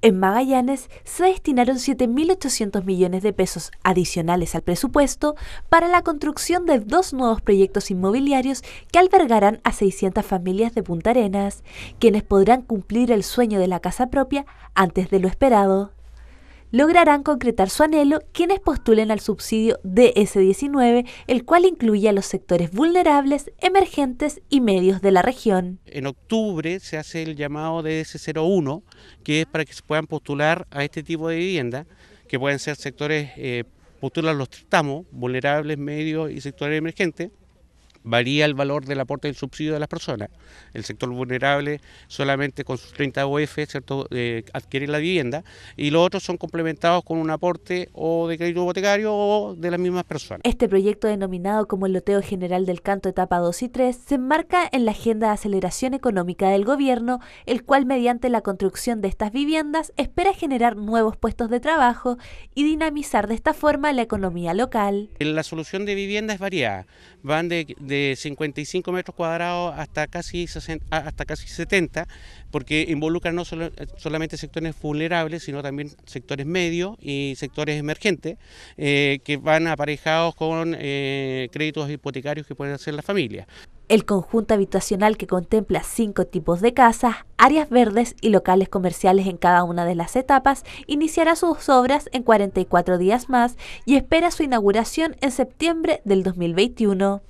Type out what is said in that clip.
En Magallanes se destinaron 7.800 millones de pesos adicionales al presupuesto para la construcción de dos nuevos proyectos inmobiliarios que albergarán a 600 familias de Punta Arenas, quienes podrán cumplir el sueño de la casa propia antes de lo esperado lograrán concretar su anhelo quienes postulen al subsidio DS19, el cual incluye a los sectores vulnerables, emergentes y medios de la región. En octubre se hace el llamado DS01, que es para que se puedan postular a este tipo de vivienda, que pueden ser sectores, eh, postulan los tristamos, vulnerables, medios y sectores emergentes varía el valor del aporte del subsidio de las personas. El sector vulnerable solamente con sus 30 UF eh, adquiere la vivienda y los otros son complementados con un aporte o de crédito hipotecario o de las mismas personas. Este proyecto denominado como el loteo general del canto etapa 2 y 3 se enmarca en la agenda de aceleración económica del gobierno, el cual mediante la construcción de estas viviendas espera generar nuevos puestos de trabajo y dinamizar de esta forma la economía local. La solución de vivienda es variada, van de 55 metros cuadrados hasta casi, hasta casi 70, porque involucra no solo, solamente sectores vulnerables, sino también sectores medios y sectores emergentes, eh, que van aparejados con eh, créditos hipotecarios que pueden hacer las familias. El conjunto habitacional que contempla cinco tipos de casas, áreas verdes y locales comerciales en cada una de las etapas iniciará sus obras en 44 días más y espera su inauguración en septiembre del 2021.